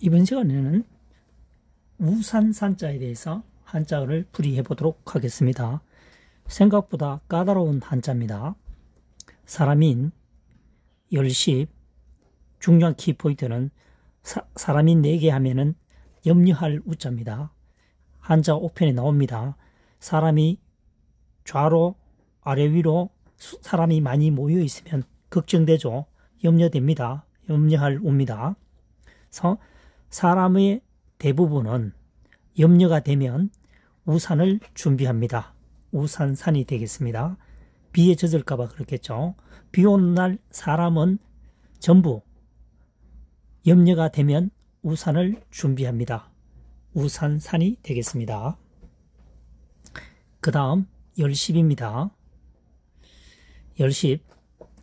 이번 시간에는 우산산자에 대해서 한자를 풀이해 보도록 하겠습니다. 생각보다 까다로운 한자입니다. 사람인, 열십, 중요한 키포인트는 사, 람인 4개 하면은 염려할 우자입니다. 한자 5편에 나옵니다. 사람이 좌로 아래 위로 사람이 많이 모여 있으면 걱정되죠. 염려됩니다. 염려할 옵니다. 사람의 대부분은 염려가 되면 우산을 준비합니다. 우산산이 되겠습니다. 비에 젖을까봐 그렇겠죠. 비 오는 날 사람은 전부 염려가 되면 우산을 준비합니다. 우산산이 되겠습니다. 그 다음 1 0입니다 10.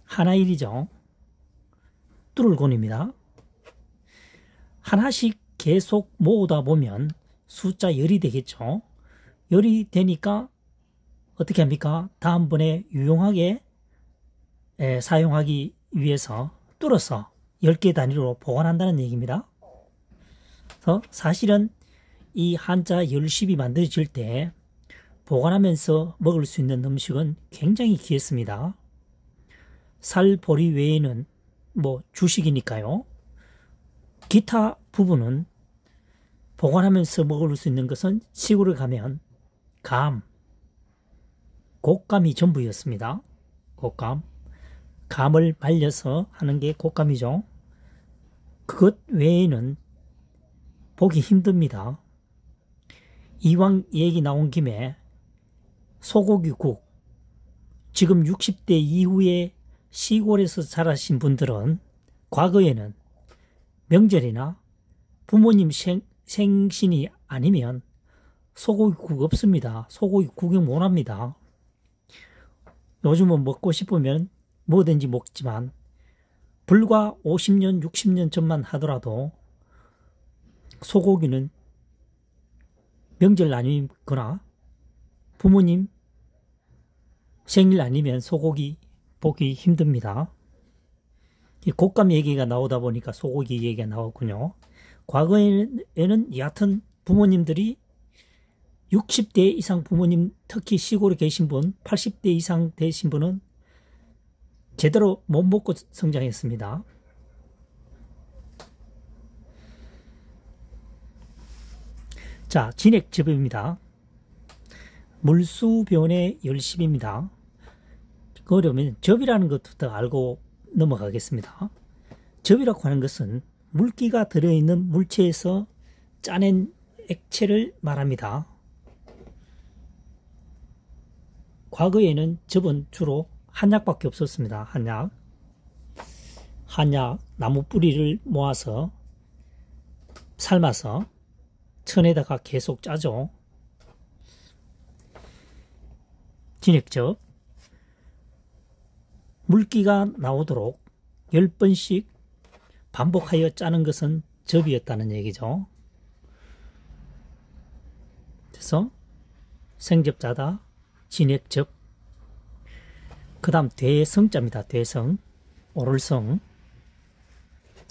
하나일이죠. 뚫을 곤입니다. 하나씩 계속 모으다 보면 숫자 열이 되겠죠. 열이 되니까 어떻게 합니까? 다음번에 유용하게 에, 사용하기 위해서 뚫어서 10개 단위로 보관한다는 얘기입니다. 그래서 사실은 이 한자 열십이 만들어질 때 보관하면서 먹을 수 있는 음식은 굉장히 귀했습니다. 살보리 외에는 뭐 주식이니까요. 기타 부분은 보관하면서 먹을 수 있는 것은 시골에 가면 감, 곶감이 전부였습니다. 곶감 감을 말려서 하는 게곶감이죠 그것 외에는 보기 힘듭니다. 이왕 얘기 나온 김에 소고기국. 지금 60대 이후에 시골에서 자라신 분들은 과거에는 명절이나 부모님 생, 생신이 아니면 소고기국 없습니다. 소고기 국경원 합니다. 요즘은 먹고 싶으면 뭐든지 먹지만 불과 50년, 60년 전만 하더라도 소고기는 명절 아니거나 부모님 생일 아니면 소고기 보기 힘듭니다. 곶감 얘기가 나오다 보니까 소고기 얘기가 나왔군요. 과거에는 얕은 부모님들이 60대 이상 부모님, 특히 시골에 계신 분, 80대 이상 되신 분은 제대로 못 먹고 성장했습니다. 자, 진액즙입니다. 물수변의 열심입니다 그러면 접이라는 것부터 알고 넘어가겠습니다. 접이라고 하는 것은 물기가 들어있는 물체에서 짜낸 액체를 말합니다. 과거에는 접은 주로 한약밖에 없었습니다. 한약. 한약, 나무 뿌리를 모아서 삶아서 천에다가 계속 짜죠. 진액접. 물기가 나오도록 10번씩 반복하여 짜는 것은 접이었다는 얘기죠. 그래서 생접자다, 진액접, 그 다음 대성자입니다. 대성, 오를성,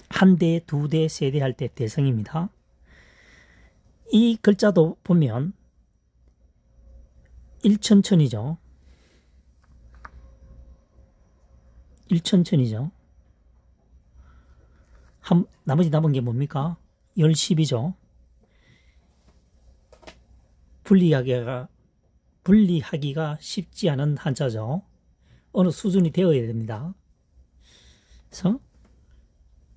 한 대, 두 대, 세 대 할 때 대성입니다. 이 글자도 보면 일천천이죠. 1천천이죠. 한, 나머지 남은 게 뭡니까? 10십이죠. 분리하기가, 분리하기가 쉽지 않은 한자죠. 어느 수준이 되어야 됩니다. 그래서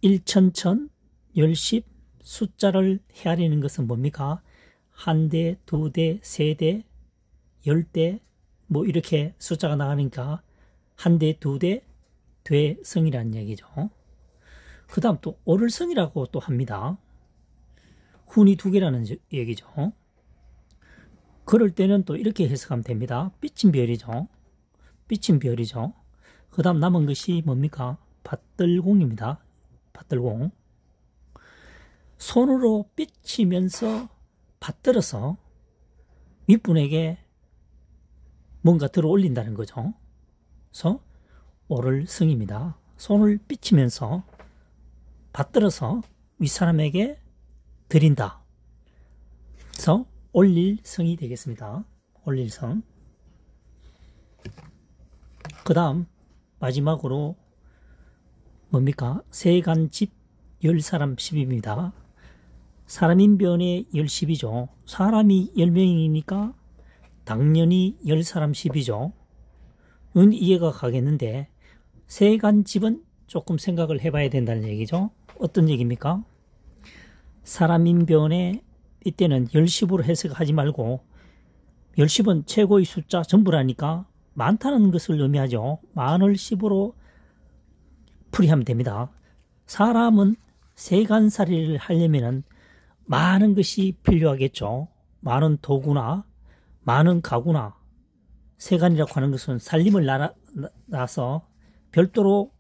1천천, 10십 숫자를 헤아리는 것은 뭡니까? 한 대, 두 대, 세 대, 열 대, 뭐 이렇게 숫자가 나가니까 한 대, 두 대, 되성이라는 얘기죠. 그 다음 또 오를성이라고 또 합니다. 훈이 두 개라는 얘기죠. 그럴 때는 또 이렇게 해석하면 됩니다. 삐친 별이죠. 삐친 별이죠. 그 다음 남은 것이 뭡니까? 밭들공입니다. 밭들공. 손으로 삐치면서 받들어서 윗분에게 뭔가 들어 올린다는 거죠. 그래서 오를 승입니다. 손을 삐치면서 받들어서 윗사람에게 드린다. 그래서 올릴 성이 되겠습니다. 올릴 성. 그 다음 마지막으로 뭡니까? 세간집 열사람 십입니다 사람인 변에 열십이죠 사람이 열명이니까 당연히 열사람 십이죠은 이해가 가겠는데 세간집은 조금 생각을 해봐야 된다는 얘기죠. 어떤 얘기입니까? 사람인 변에 이때는 열십으로 해석하지 말고 열십은 최고의 숫자 전부라니까 많다는 것을 의미하죠. 만을 십으로 풀이하면 됩니다. 사람은 세간살이를 하려면 많은 것이 필요하겠죠. 많은 도구나 많은 가구나 세간이라고 하는 것은 살림을 나서 별도로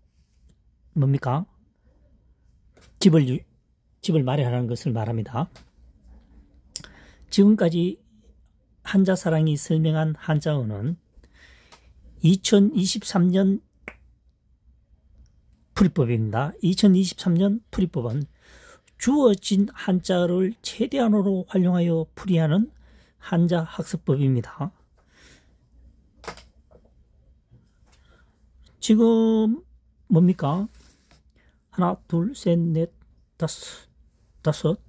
뭡니까? 집을 집을 마련하는 것을 말합니다. 지금까지 한자사랑이 설명한 한자어는 2023년 풀이법입니다. 2023년 풀이법은 주어진 한자를 최대한으로 활용하여 풀이하는 한자 학습법입니다. 지금 뭡니까? 하나, 둘, 셋, 넷, 다섯, 다섯,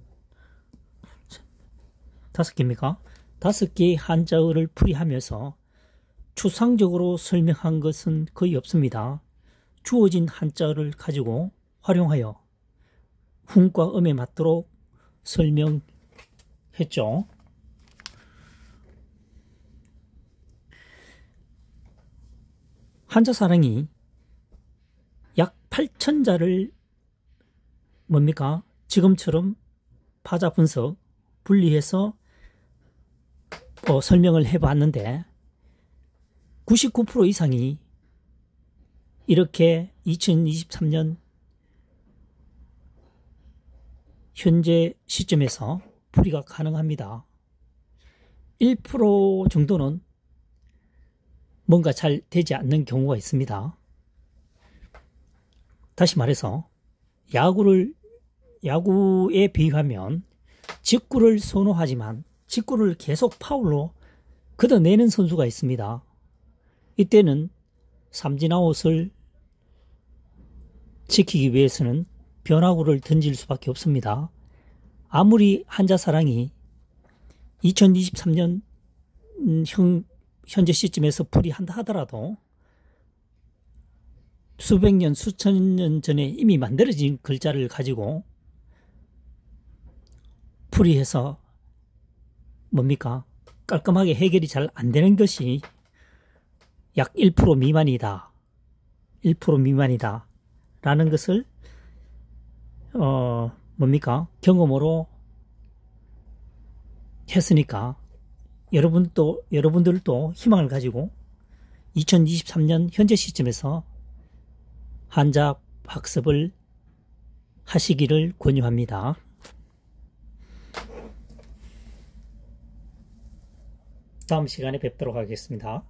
다섯 개입니까? 다섯 개의 한자어를 풀이하면서 추상적으로 설명한 것은 거의 없습니다. 주어진 한자어를 가지고 활용하여 훈과 음에 맞도록 설명했죠. 한자사랑이 약 8천자를 뭡니까? 지금처럼 파자 분석 분리해서 어, 설명을 해봤는데 99% 이상이 이렇게 2023년 현재 시점에서 풀이가 가능합니다. 1% 정도는 뭔가 잘 되지 않는 경우가 있습니다. 다시 말해서 야구를 야구에 비유하면 직구를 선호하지만 직구를 계속 파울로 걷어내는 선수가 있습니다. 이때는 삼진아웃을 지키기 위해서는 변화구를 던질 수밖에 없습니다. 아무리 한자사랑이 2023년 형 현재 시점에서 풀이한다 하더라도 수백 년, 수천 년 전에 이미 만들어진 글자를 가지고 풀이해서 뭡니까? 깔끔하게 해결이 잘 안 되는 것이 약 1% 미만이다. 1% 미만이다. 라는 것을, 어, 뭡니까? 경험으로 했으니까 여러분도 여러분들도 희망을 가지고 2023년 현재 시점에서 한자 학습을 하시기를 권유합니다. 다음 시간에 뵙도록 하겠습니다.